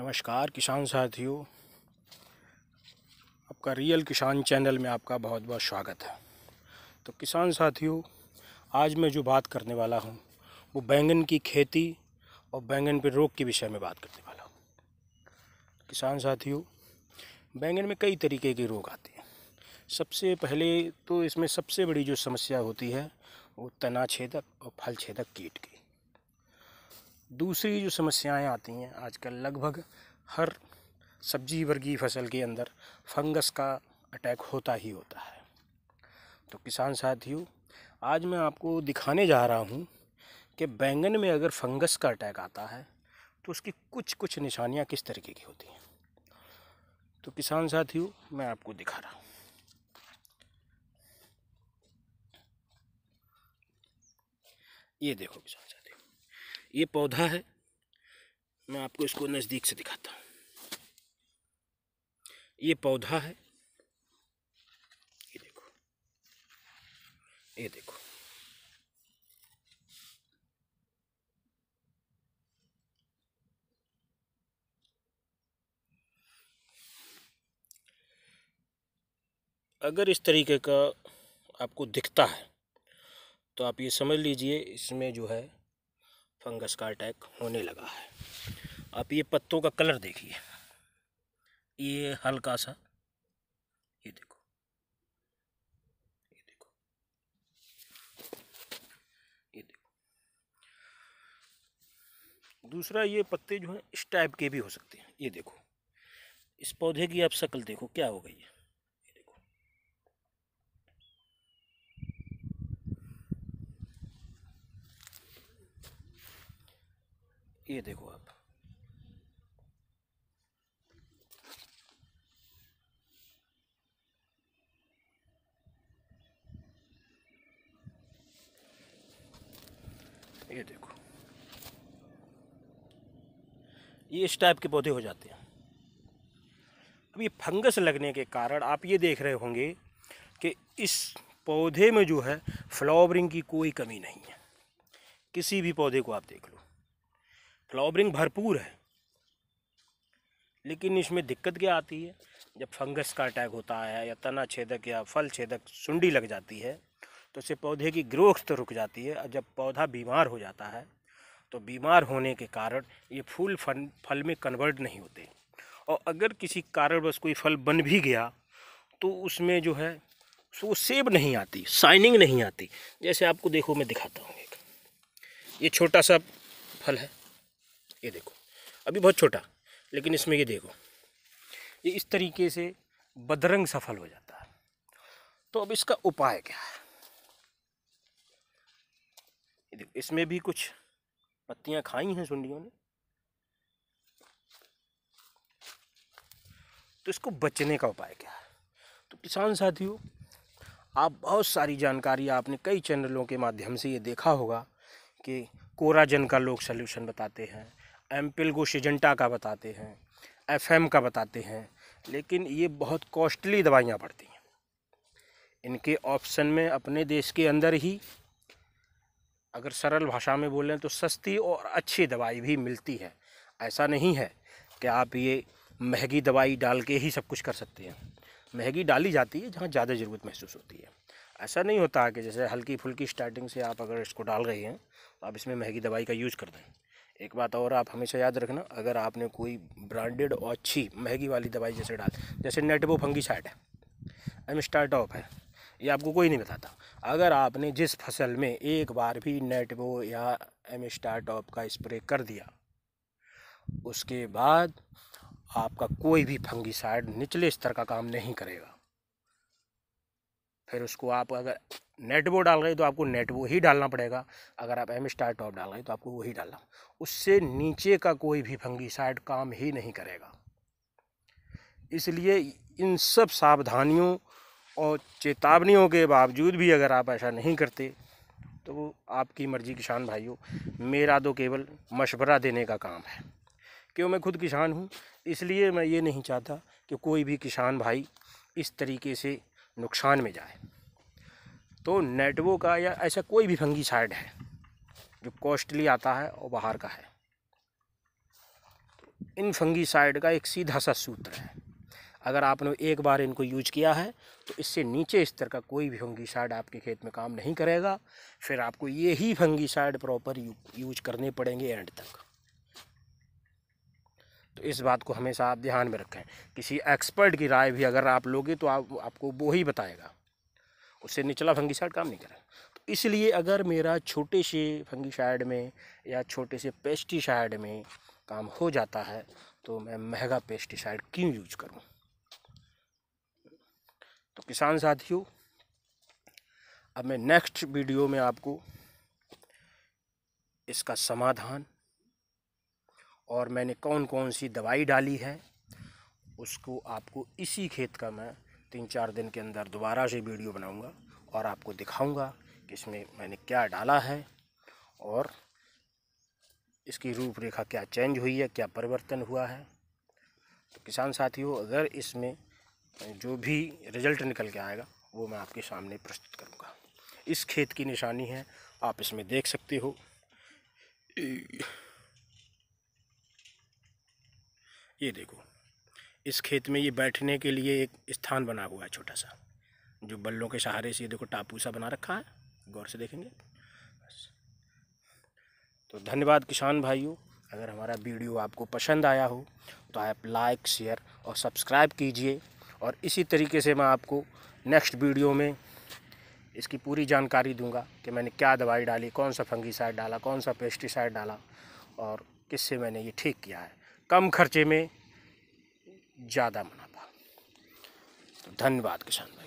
नमस्कार किसान साथियों आपका रियल किसान चैनल में आपका बहुत बहुत स्वागत है तो किसान साथियों आज मैं जो बात करने वाला हूँ वो बैंगन की खेती और बैंगन पर रोग के विषय में बात करने वाला हूँ किसान साथियों बैंगन में कई तरीके के रोग आते हैं सबसे पहले तो इसमें सबसे बड़ी जो समस्या होती है वो तना छेदक और फल छेदक कीट की दूसरी जो समस्याएं आती हैं आजकल लगभग हर सब्जी वर्गीय फसल के अंदर फंगस का अटैक होता ही होता है तो किसान साथियों आज मैं आपको दिखाने जा रहा हूँ कि बैंगन में अगर फंगस का अटैक आता है तो उसकी कुछ कुछ निशानियाँ किस तरीके की होती हैं तो किसान साथियों मैं आपको दिखा रहा हूँ ये देखो किसान साथ ये पौधा है मैं आपको इसको नज़दीक से दिखाता हूँ ये पौधा है ये देखो ये देखो अगर इस तरीके का आपको दिखता है तो आप ये समझ लीजिए इसमें जो है फंगस का अटैक होने लगा है आप ये पत्तों का कलर देखिए ये हल्का सा ये देखो ये देखो ये देखो दूसरा ये पत्ते जो हैं इस टाइप के भी हो सकते हैं ये देखो इस पौधे की आप शक्ल देखो क्या हो गई है ये देखो आप ये देखो ये इस टाइप के पौधे हो जाते हैं अब ये फंगस लगने के कारण आप ये देख रहे होंगे कि इस पौधे में जो है फ्लावरिंग की कोई कमी नहीं है किसी भी पौधे को आप देख लो फ्लावरिंग भरपूर है लेकिन इसमें दिक्कत क्या आती है जब फंगस का अटैक होता है या तना छेदक या फल छेदक सुंडी लग जाती है तो उसे पौधे की ग्रोथ तो रुक जाती है और जब पौधा बीमार हो जाता है तो बीमार होने के कारण ये फूल फन फल में कन्वर्ट नहीं होते और अगर किसी कारणवश कोई फल बन भी गया तो उसमें जो है वो सेब नहीं आती शाइनिंग नहीं आती जैसे आपको देखो मैं दिखाता हूँ एक ये छोटा सा फल है ये देखो अभी बहुत छोटा लेकिन इसमें ये देखो ये इस तरीके से बदरंग सफल हो जाता है तो अब इसका उपाय क्या है देखो इसमें भी कुछ पत्तियां खाई हैं सुंडियों ने तो इसको बचने का उपाय क्या है तो किसान साथियों आप बहुत सारी जानकारी आपने कई चैनलों के माध्यम से ये देखा होगा कि कोराजन का लोग सल्यूशन बताते हैं एम को सिजेंटा का बताते हैं एफ एम का बताते हैं लेकिन ये बहुत कॉस्टली दवाइयाँ पड़ती हैं इनके ऑप्शन में अपने देश के अंदर ही अगर सरल भाषा में बोलें तो सस्ती और अच्छी दवाई भी मिलती है ऐसा नहीं है कि आप ये महंगी दवाई डाल के ही सब कुछ कर सकते हैं महंगी डाली जाती है जहाँ ज़्यादा ज़रूरत महसूस होती है ऐसा नहीं होता कि जैसे हल्की फुल्की स्टार्टिंग से आप अगर इसको डाल रहे हैं तो आप इसमें महंगी दवाई का यूज़ कर दें एक बात और आप हमेशा याद रखना अगर आपने कोई ब्रांडेड और अच्छी महंगी वाली दवाई जैसे डाल जैसे नेटबो साइड है एम स्टार्टॉप है ये आपको कोई नहीं बताता अगर आपने जिस फसल में एक बार भी नेटबो या एम स्टार्टॉप का स्प्रे कर दिया उसके बाद आपका कोई भी फंगी साइड निचले स्तर का काम नहीं करेगा फिर उसको आप अगर नेट वो डाल रहे तो आपको नेट वो ही डालना पड़ेगा अगर आप एम स्टार टॉप डाल रहे तो आपको वही डालना उससे नीचे का कोई भी फंगी साइड काम ही नहीं करेगा इसलिए इन सब सावधानियों और चेतावनियों के बावजूद भी अगर आप ऐसा नहीं करते तो आपकी मर्जी किसान भाइयों मेरा तो केवल मशवरा देने का काम है क्यों मैं खुद किसान हूँ इसलिए मैं ये नहीं चाहता कि कोई भी किसान भाई इस तरीके से नुकसान में जाए तो नेटवो का या ऐसा कोई भी फंगी साइड है जो कॉस्टली आता है और बाहर का है तो इन फंगी साइड का एक सीधा सा सूत्र है अगर आपने एक बार इनको यूज किया है तो इससे नीचे स्तर का कोई भी फंगी साइड आपके खेत में काम नहीं करेगा फिर आपको ये ही फंगी साइड प्रॉपर यूज करने पड़ेंगे एंड तक तो इस बात को हमेशा आप ध्यान में रखें किसी एक्सपर्ट की राय भी अगर आप लोगे तो आप आपको वो ही बताएगा उससे निचला फंगीसाइड काम नहीं करेगा तो इसलिए अगर मेरा छोटे से फंगीसाइड में या छोटे से पेस्टिसाइड में काम हो जाता है तो मैं महंगा पेस्टिसाइड क्यों यूज करूं तो किसान साथियों अब मैं नेक्स्ट वीडियो में आपको इसका समाधान और मैंने कौन कौन सी दवाई डाली है उसको आपको इसी खेत का मैं तीन चार दिन के अंदर दोबारा से वीडियो बनाऊंगा और आपको दिखाऊंगा कि इसमें मैंने क्या डाला है और इसकी रूपरेखा क्या चेंज हुई है क्या परिवर्तन हुआ है तो किसान साथियों अगर इसमें जो भी रिजल्ट निकल के आएगा वो मैं आपके सामने प्रस्तुत करूँगा इस खेत की निशानी है आप इसमें देख सकते हो ये देखो इस खेत में ये बैठने के लिए एक स्थान बना हुआ है छोटा सा जो बल्लों के सहारे से देखो टापू सा बना रखा है गौर से देखेंगे बस तो धन्यवाद किसान भाइयों अगर हमारा वीडियो आपको पसंद आया हो तो आप लाइक शेयर और सब्सक्राइब कीजिए और इसी तरीके से मैं आपको नेक्स्ट वीडियो में इसकी पूरी जानकारी दूंगा कि मैंने क्या दवाई डाली कौन सा फंगीसाइड डाला कौन सा पेस्टिसाइड डाला और किससे मैंने ये ठीक किया है कम खर्चे में ज़्यादा मुनाफा तो धन्यवाद किसान